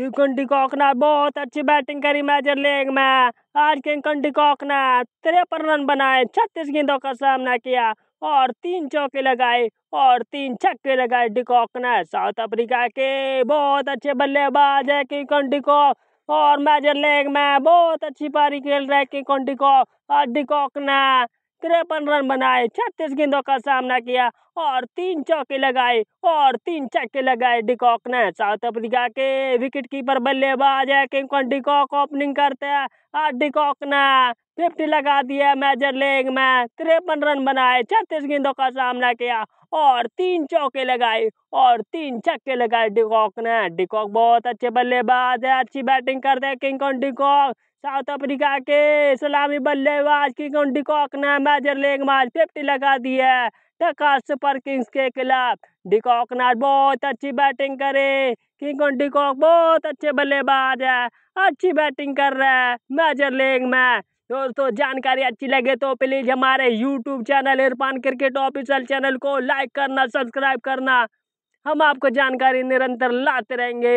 Kock ने बहुत अच्छी बैटिंग करी मेजर लीग में आज किंकंटी ने तिरपन रन बनाए छत्तीस गेंदों का सामना किया और तीन चौके लगाए और तीन छक्के लगाए डिकॉक ने साउथ अफ्रीका के बहुत अच्छे बल्लेबाज है किंकन डिकॉक और मेजर लीग में बहुत अच्छी पारी खेल रहे किंकन डिकॉक और डिकॉक ने तिरपन रन बनाए छत्तीस गेंदों का सामना किया और तीन चौके लगाए और तीन चौके लगाए डिकॉक ने साउथ अफ्रीका के विकेट कीपर बल्लेबाज है किंग डिकॉक ओपनिंग करते हैं डिकॉक ने फिफ्टी लगा दिया लेग में तिरपन रन बनाए छत्तीस गेंदों का सामना किया और तीन चौके लगाए और तीन छक्के लगाए डिकॉक ने डिकॉक बहुत अच्छे बल्लेबाज है अच्छी बैटिंग करते हैं Quinton de Kock South Africa के सलामी बल्लेबाज किंग कॉन डिकॉक ने मेजर लेग आज फिफ्टी लगा दी है टका सुपर किंग्स के खिलाफ डिकॉक ने बहुत अच्छी बैटिंग करे किंग कॉन डिकॉक बहुत अच्छे बल्लेबाज है अच्छी बैटिंग कर रहा है मेजर लेग में दोस्तों जानकारी अच्छी लगे तो प्लीज़ हमारे YouTube channel Irfan cricket official channel को लाइक करना सब्सक्राइब करना हम आपको जानकारी निरंतर लाते रहेंगे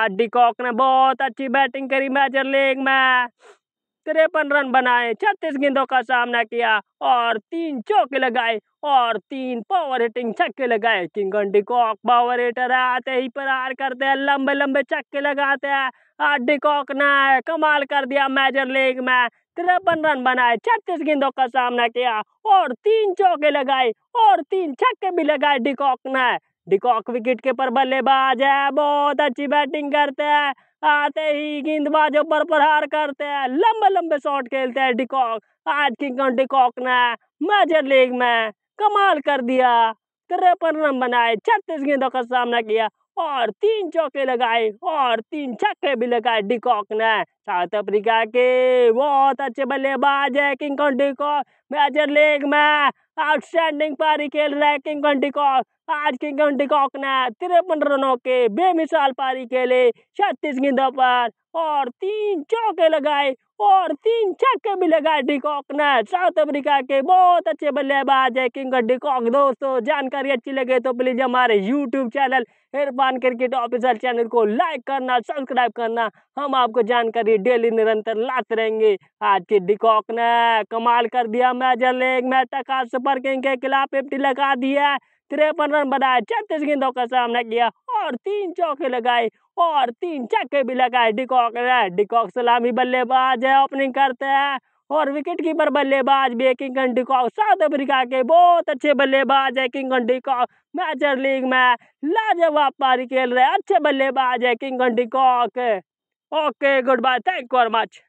आज डिकॉक ने बहुत अच्छी बैटिंग करी मैचर लीग में तिरपन रन बनाए छत्तीस गेंदों का सामना किया और तीन चौके लगाए और तीन पावर हिटिंग छक्के लगाए किंगन डिकॉक पावर हिटर आते ही प्रार करते हैं लंबे लंबे छक्के लगाते हैं डिकॉक ने कमाल कर दिया मेजर लीग में तिरपन रन बनाए छत्तीस गेंदों का सामना किया और तीन चौके लगाए और तीन छक्के भी लगाए डिकॉक ने डिकॉक विकेट के पर बल्लेबाज है बहुत अच्छी बैटिंग करते हैं आते ही गेंदबाजों पर प्रहार करते हैं लंबे लंबे शॉट खेलते हैं डिकॉक आज किंग डिकॉक ने मेजर लीग में कमाल कर दिया तिरपन रन बनाए छत्तीस गेंदों का सामना किया और तीन चौके लगाए और तीन छक्के भी लगाए डिकॉक ने साउथ अफ्रीका के बहुत अच्छे बल्लेबाज है किंगकॉन डिकॉक मेजर लीग में आउटस्टैंडिंग पारी खेल रहे किंगकॉन डिकॉक आज किंगकॉन डिकॉक ने तिरपन रनों के बेमिसाल पारी खेले छत्तीस गेंदों पर और तीन चौके लगाए और तीन छक्के मिलेगा डिकॉक ने साउथ अफ्रीका के बहुत अच्छे बल्लेबाज है किंग डिकॉक दोस्तों जानकारी अच्छी लगे तो प्लीज़ हमारे YouTube channel Irfan cricket officer channel को लाइक करना सब्सक्राइब करना हम आपको जानकारी डेली निरंतर लाते रहेंगे आज के डिकॉक ने कमाल कर दिया मैच लीग में तक सुपर किंग के खिलाफ फिफ्टी लगा दिया तिरपन रन बनाए छत्तीस गेंदों का सामना किया और तीन चौके लगाए और तीन चक्के भी लगाए डिकॉक ने डिकॉक सलामी बल्लेबाज है ओपनिंग करते हैं और विकेट कीपर बल्लेबाज भी है किंगन डिकॉक साउथ अफ्रीका के बहुत अच्छे बल्लेबाज है किंगन डिकॉक मैचर लीग में लाजवाब पारी खेल रहे अच्छे बल्लेबाज है Quinton de Kock okay good bye thank you very much